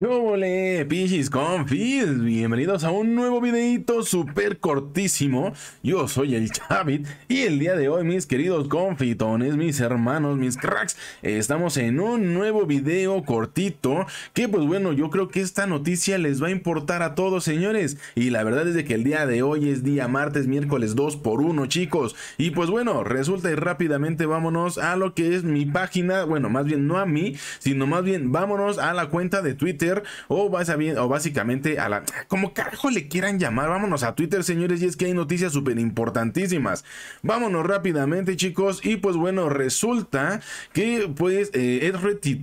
¡Hola, pichis confis! Bienvenidos a un nuevo videito súper cortísimo. Yo soy el Chavit y el día de hoy, mis queridos confitones, mis hermanos, mis cracks, estamos en un nuevo video cortito que pues bueno, yo creo que esta noticia les va a importar a todos, señores. Y la verdad es de que el día de hoy es día martes, miércoles 2 por 1, chicos. Y pues bueno, resulta y rápidamente vámonos a lo que es mi página, bueno, más bien no a mí, sino más bien vámonos a la cuenta de Twitter o, básicamente a la... Como carajo le quieran llamar, vámonos a Twitter señores y es que hay noticias súper importantísimas. Vámonos rápidamente chicos y pues bueno, resulta que pues eh, he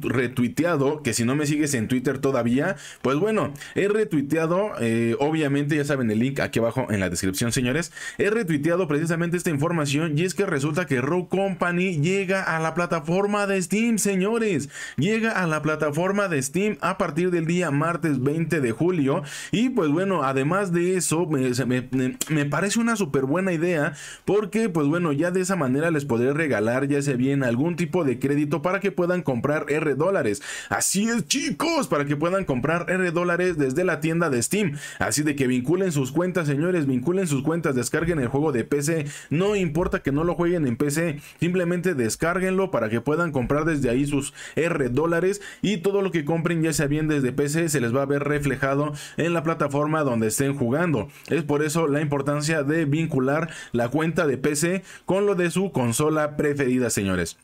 retuiteado, que si no me sigues en Twitter todavía, pues bueno, he retuiteado, eh, obviamente ya saben el link aquí abajo en la descripción señores, he retuiteado precisamente esta información y es que resulta que Rogue Company llega a la plataforma de Steam señores, llega a la plataforma de Steam a partir del día martes 20 de julio. Y pues bueno, además de eso, me, me parece una súper buena idea porque pues bueno, ya de esa manera les podré regalar ya sea bien algún tipo de crédito para que puedan comprar R dólares. Así es chicos, para que puedan comprar R dólares desde la tienda de Steam. Así de que vinculen sus cuentas, señores, vinculen sus cuentas, descarguen el juego de PC. No importa que no lo jueguen en PC, simplemente descarguenlo para que puedan comprar desde ahí sus R dólares y todo lo que compren ya sea bien desde de PC se les va a ver reflejado en la plataforma donde estén jugando. Es por eso la importancia de vincular la cuenta de PC con lo de su consola preferida, señores.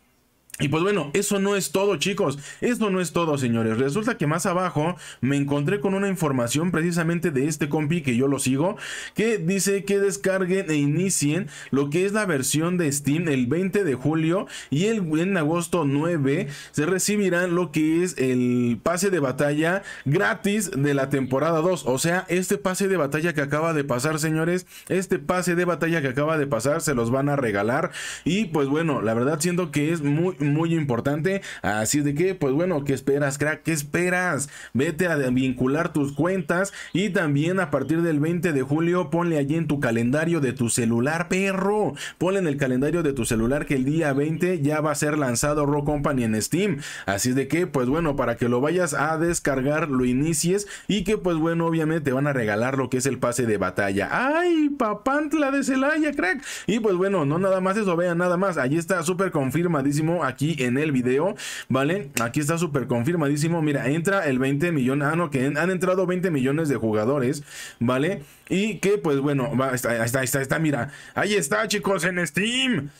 Y pues bueno, eso no es todo chicos, esto no es todo señores, resulta que más abajo me encontré con una información precisamente de este compi que yo lo sigo, que dice que descarguen e inicien lo que es la versión de Steam el 20 de julio y el, en agosto 9 se recibirán lo que es el pase de batalla gratis de la temporada 2, o sea, este pase de batalla que acaba de pasar señores, este pase de batalla que acaba de pasar se los van a regalar y pues bueno, la verdad siento que es muy muy importante. Así de que, pues bueno, ¿qué esperas, crack? ¿Qué esperas? Vete a vincular tus cuentas y también a partir del 20 de julio ponle allí en tu calendario de tu celular, perro. Ponle en el calendario de tu celular que el día 20 ya va a ser lanzado Rock Company en Steam. Así de que, pues bueno, para que lo vayas a descargar, lo inicies y que, pues bueno, obviamente te van a regalar lo que es el pase de batalla. ¡Ay, papantla de Celaya, crack! Y pues bueno, no nada más eso, vean nada más. Allí está súper confirmadísimo aquí en el video, ¿vale? Aquí está súper confirmadísimo. Mira, entra el 20 millones. Ah, no, que han entrado 20 millones de jugadores, ¿vale? Y que, pues bueno, va, está, está, está, está, mira. Ahí está, chicos, en Steam.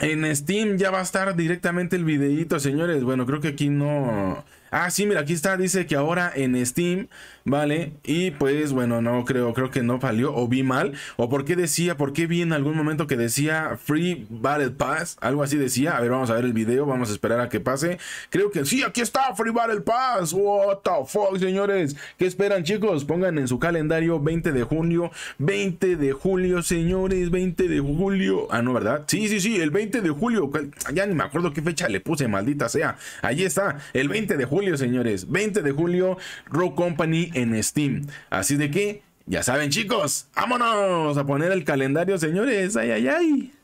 En Steam ya va a estar directamente el videito, señores. Bueno, creo que aquí no... Ah, sí, mira, aquí está, dice que ahora en Steam, ¿vale? Y pues bueno, no creo, creo que no valió o vi mal. O por qué decía, por qué vi en algún momento que decía Free Battle Pass, algo así decía. A ver, vamos a ver el video, vamos a esperar a que pase. Creo que sí, aquí está Free Battle Pass. What the fuck, señores. ¿Qué esperan, chicos? Pongan en su calendario 20 de junio, 20 de julio, señores, 20 de julio. Ah, no, ¿verdad? Sí, sí, sí, el 20 20 de julio. Ya ni me acuerdo qué fecha le puse, maldita sea. ahí está, el 20 de julio, señores. 20 de julio, Rock Company en Steam. Así de que, ya saben, chicos, vámonos a poner el calendario, señores. Ay, ay, ay.